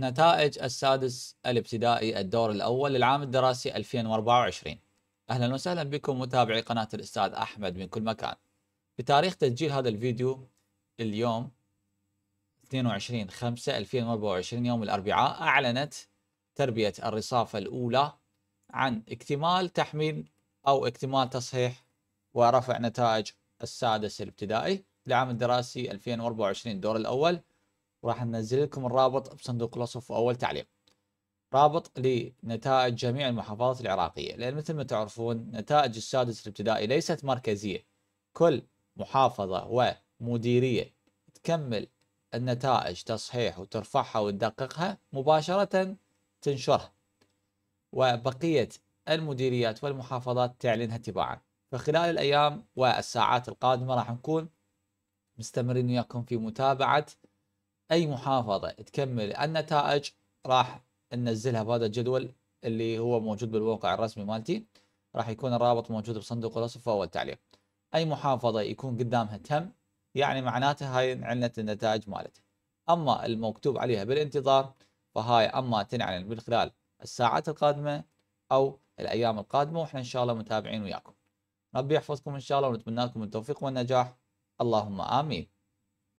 نتائج السادس الابتدائي الدور الأول للعام الدراسي 2024 أهلا وسهلا بكم متابعي قناة الأستاذ أحمد من كل مكان بتاريخ تسجيل هذا الفيديو اليوم 22 5 2024 يوم الأربعاء أعلنت تربية الرصافة الأولى عن اكتمال تحميل أو اكتمال تصحيح ورفع نتائج السادس الابتدائي لعام الدراسي 2024 الدور الأول وراح ننزل لكم الرابط بصندوق الوصف واول اول تعليق رابط لنتائج جميع المحافظات العراقيه لان مثل ما تعرفون نتائج السادس الابتدائي ليست مركزيه كل محافظه ومديريه تكمل النتائج تصحيح وترفعها وتدققها مباشره تنشرها وبقيه المديريات والمحافظات تعلنها تباعا فخلال الايام والساعات القادمه راح نكون مستمرين وياكم في متابعه اي محافظه تكمل النتائج راح ننزلها بهذا الجدول اللي هو موجود بالموقع الرسمي مالتي راح يكون الرابط موجود بصندوق الوصف او تعليق اي محافظه يكون قدامها تم يعني معناتها هاي انعلنت النتائج مالتها اما المكتوب عليها بالانتظار فهاي اما تنعلن من خلال الساعات القادمه او الايام القادمه واحنا ان شاء الله متابعين وياكم ربي يحفظكم ان شاء الله ونتمنى لكم التوفيق والنجاح اللهم امين